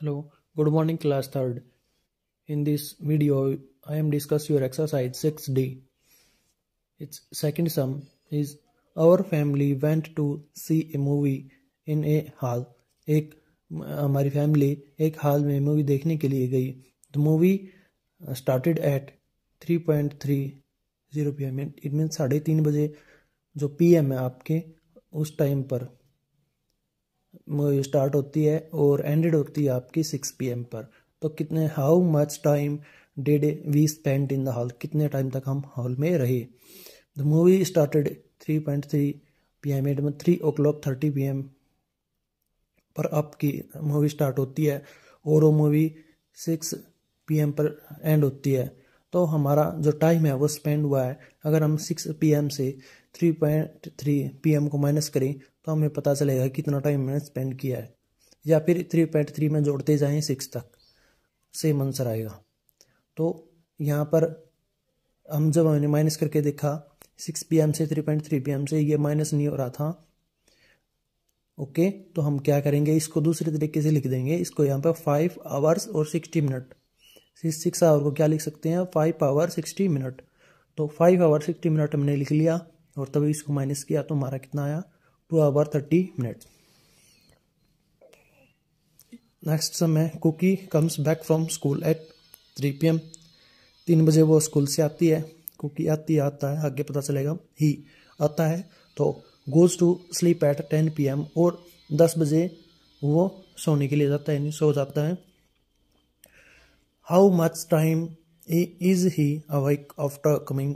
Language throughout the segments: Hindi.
Hello, good morning class 3rd. In this video, I am discuss your exercise 6D. Its second sum is Our family went to see a movie in a hall. एक हमारी फैमिली एक हाल में मूवी देखने के लिए गई the movie started at three point three zero p m it mean साढ़े तीन बजे जो पी एम है आपके उस टाइम पर स्टार्ट होती है और एंडेड होती है आपकी सिक्स पी एम पर तो कितने how much time did we spend in the hall कितने टाइम तक हम हॉल में रहे the movie started three point three p m at में three o'clock thirty p m पर आपकी मूवी स्टार्ट होती है और तो वो मूवी सिक्स पी एम पर एंड होती है तो हमारा जो टाइम है वो स्पेंड हुआ है अगर हम सिक्स पी एम से three point three p m को माइनस करें तो हमें पता चलेगा कितना टाइम मैंने स्पेंड किया है या फिर थ्री पॉइंट थ्री में जोड़ते जाएं सिक्स तक सेम आंसर आएगा तो यहाँ पर हम जब हमने माइनस करके देखा सिक्स पी एम से three point three p m से ये माइनस नहीं हो रहा था ओके तो हम क्या करेंगे इसको दूसरे तरीके से लिख देंगे इसको यहाँ पर फाइव आवर्स और सिक्सटी मिनट सिक्स आवर को क्या लिख सकते हैं फाइव आवर सिक्सटी मिनट तो फाइव आवर सिक्सटी मिनट हमने लिख लिया और तभी इसको माइनस किया तो हमारा कितना आया two hour thirty minute next समय Cookie comes back from school at three p m तीन बजे वो स्कूल से आती है कुकी आती आता है आगे पता चलेगा ही आता है तो goes to sleep at ten p m और दस बजे वो सोने के लिए जाता है यानी सो जाता है how much time is he awake after coming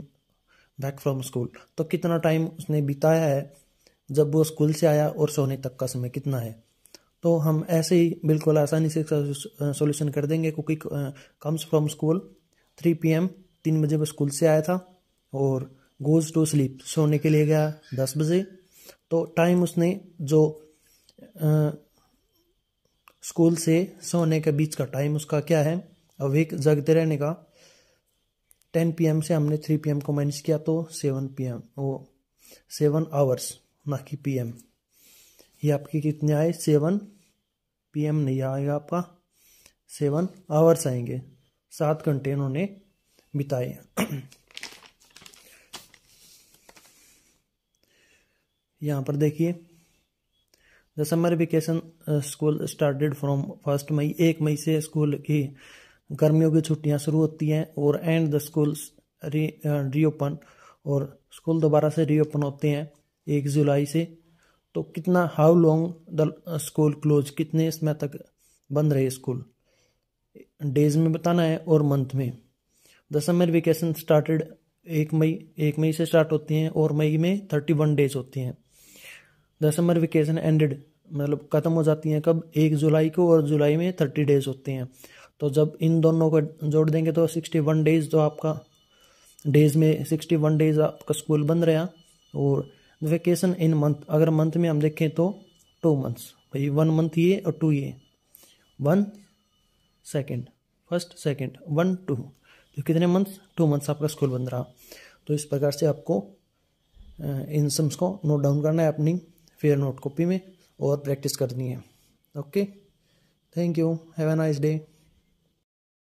back from school तो कितना टाइम उसने बिताया है जब वो स्कूल से आया और सोने तक का समय कितना है तो हम ऐसे ही बिल्कुल आसानी से सॉल्यूशन कर देंगे क्योंकि comes from school three p m तीन बजे वो स्कूल से आया था और गोज़ टू स्लीप सोने के लिए गया दस बजे तो टाइम उसने जो आ, स्कूल से सोने के बीच का टाइम उसका क्या है अवेक जगते रहने का टेन पी एम से हमने थ्री पी एम को माइनस किया तो सेवन पी एम वो सेवन आवर्स ना कि पीएम ये आपकी कितने आए सेवन पीएम नहीं आएगा आपका सेवन आवर्स आएंगे सात घंटे इन्होंने बिताए यहाँ पर देखिए the summer vacation school started from first May एक मई से स्कूल की गर्मियों की छुट्टियां शुरू होती हैं और एंड द स्कूल रीओपन और स्कूल दोबारा से रीओपन होते हैं एक जुलाई से तो कितना how long the school close कितने समय तक बंद रहे स्कूल डेज में बताना है और मंथ में द समर वेकेशन स्टार्टेड एक मई एक मई से स्टार्ट होती हैं और मई में थर्टी वन डेज होती हैं द समर वेकेशन एंडेड मतलब ख़त्म हो जाती हैं कब एक जुलाई को और जुलाई में थर्टी डेज होती हैं तो जब इन दोनों को जोड़ देंगे तो सिक्सटी वन डेज तो आपका डेज में सिक्सटी वन डेज आपका स्कूल बंद रहा और वेकेशन इन मंथ अगर मंथ में हम देखें तो टू मंथ्स भाई वन मंथ ये और टू ये one second first second one two तो कितने मंथ्स टू मंथ्स आपका स्कूल बंद रहा तो इस प्रकार से आपको इन सम्स को नोट डाउन करना है अपनी फेयर नोट कॉपी में और प्रैक्टिस करनी है okay thank you have a nice day